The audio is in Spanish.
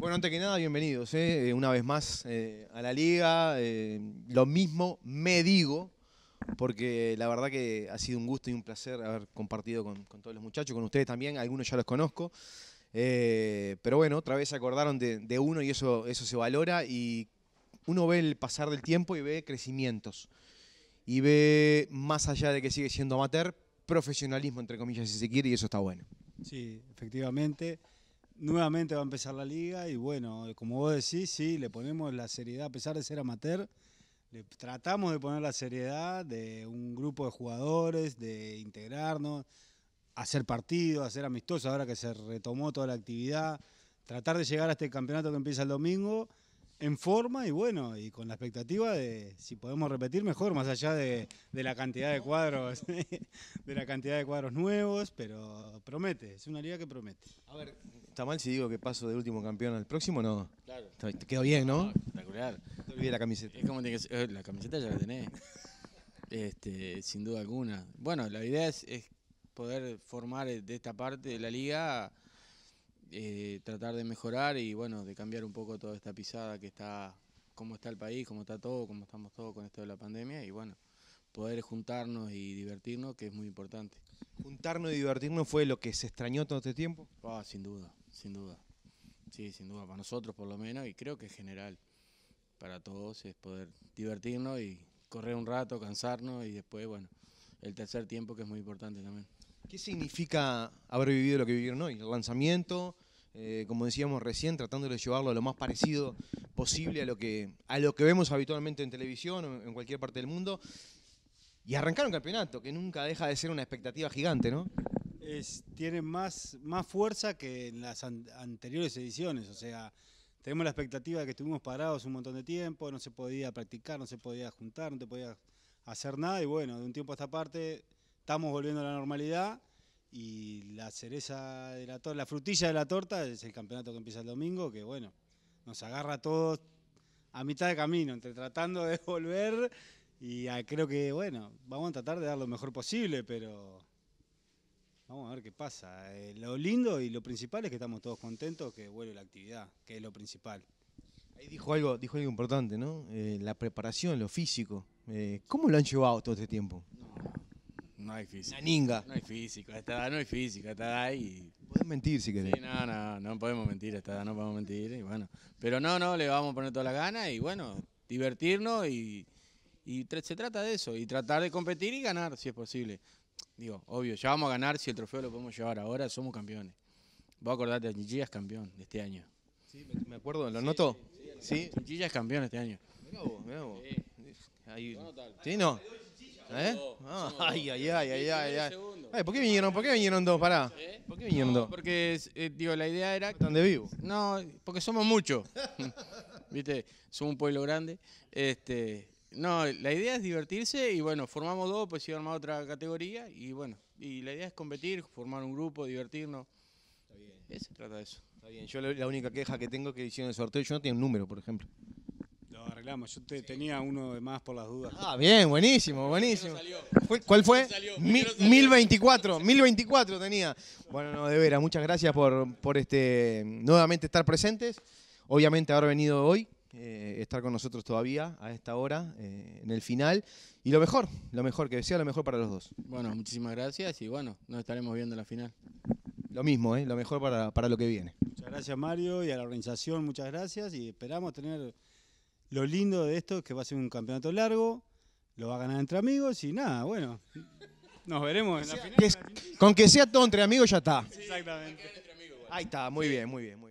Bueno, antes que nada, bienvenidos ¿eh? Eh, una vez más eh, a la liga. lo mismo me digo, porque la verdad que ha sido un gusto y un placer haber compartido con, todos los muchachos, con ustedes también, algunos ya los conozco. pero bueno, otra vez se acordaron de, uno y eso, eso se valora y uno ve el pasar del tiempo y ve crecimientos. Y ve, más allá de que sigue siendo amateur, profesionalismo, entre comillas, si se quiere, y eso está bueno. Sí, efectivamente nuevamente va a empezar la liga y bueno, como vos decís, sí, le ponemos la seriedad, a pesar de ser amateur, le tratamos de poner la seriedad de un grupo de jugadores, de integrarnos, hacer partido, hacer amistosos, ahora que se retomó toda la actividad, tratar de llegar a este campeonato que empieza el domingo en forma y bueno, y con la expectativa de si podemos repetir mejor, más allá de, la cantidad de cuadros, de la cantidad de cuadros nuevos, pero promete, es una liga que promete. A ver, ¿está mal si digo que paso del último campeón al próximo no? Claro. Te quedó bien, ¿no? espectacular. la camiseta. Eh, la camiseta ya la tenés. Este, sin duda alguna. Bueno, la idea es poder formar eh, de esta parte de la liga eh, tratar de mejorar y bueno, de cambiar un poco toda esta pisada que está, cómo está el país, cómo está todo, cómo estamos todos con esto de la pandemia y bueno, poder juntarnos y divertirnos, que es muy importante. ¿Juntarnos y divertirnos fue lo que se extrañó todo este tiempo? Ah, sin duda, sin duda. Sí, sin duda, para nosotros por lo menos y creo que en general para todos es poder divertirnos y correr un rato, cansarnos y después, bueno, el tercer tiempo que es muy importante también. ¿Qué significa haber vivido lo que vivieron hoy? El lanzamiento, eh, como decíamos recién, tratando de llevarlo a lo más parecido posible a lo que, a lo que vemos habitualmente en televisión o en cualquier parte del mundo. Y arrancar un campeonato, que nunca deja de ser una expectativa gigante, ¿no? tiene más, más fuerza que en las anteriores ediciones, o sea, tenemos la expectativa de que estuvimos parados un montón de tiempo, no se podía practicar, no se podía juntar, no se podía hacer nada y bueno, de un tiempo a esta parte estamos volviendo a la normalidad y la cereza de la torta, la frutilla de la torta es el campeonato que empieza el domingo, que bueno, nos agarra a todos a mitad de camino, entre tratando de volver y ah, creo que, bueno, vamos a tratar de dar lo mejor posible, pero vamos a ver qué pasa. Eh, lo lindo y lo principal es que estamos todos contentos que vuelve la actividad, que es lo principal. Ahí dijo algo, dijo algo importante, ¿no? Eh, la preparación, lo físico. Eh, ¿Cómo lo han llevado todo este tiempo? No hay física. No hay física, esta edad no hay física, esta edad y... mentir si querés. no, no, no podemos mentir, esta edad no podemos mentir, y bueno. Pero no, no, le vamos a poner toda la gana y bueno, divertirnos y, se trata de eso, y tratar de competir y ganar si es posible. Digo, obvio, ya vamos a ganar si el trofeo lo podemos llevar ahora, somos campeones. Vos a Chinchilla es campeón de este año. Sí, me acuerdo, ¿lo noto? Sí, sí. es campeón este año. Mirá vos, vos. Sí, no. ¿Eh? Ah, ay, ay, ay, ¿Por qué vinieron? ¿Por vinieron dos? ¿Por qué vinieron dos? Porque, eh, digo, la idea era... ¿dónde vivo? No, porque somos muchos. ¿Viste? Somos un pueblo grande. Este, no, la idea es divertirse y bueno, formamos dos, pues a armar otra categoría y bueno, y la idea es competir, formar un grupo, divertirnos. Está bien. trata de eso. Está bien. Yo la, única queja que tengo es que hicieron el sorteo, yo no tengo un número, por ejemplo. Lo arreglamos. Yo tenía uno de más por las dudas. Ah, bien, buenísimo, buenísimo. ¿Cuál fue? 1024, 1024 tenía. Bueno, no, de veras, muchas gracias por, por este, nuevamente estar presentes. Obviamente haber venido hoy, eh, estar con nosotros todavía a esta hora, eh, en el final. Y lo mejor, lo mejor, que sea lo mejor para los dos. Bueno, muchísimas gracias y bueno, nos estaremos viendo en la final. Lo mismo, eh, lo mejor para, para lo que viene. Muchas gracias, Mario, y a la organización, muchas gracias. Y esperamos tener lo lindo de esto es que va a ser un campeonato largo, lo va a ganar entre amigos y nada, bueno. Nos veremos en la final. con que sea todo entre amigos ya está. Exactamente. Ahí está, muy bien, muy bien.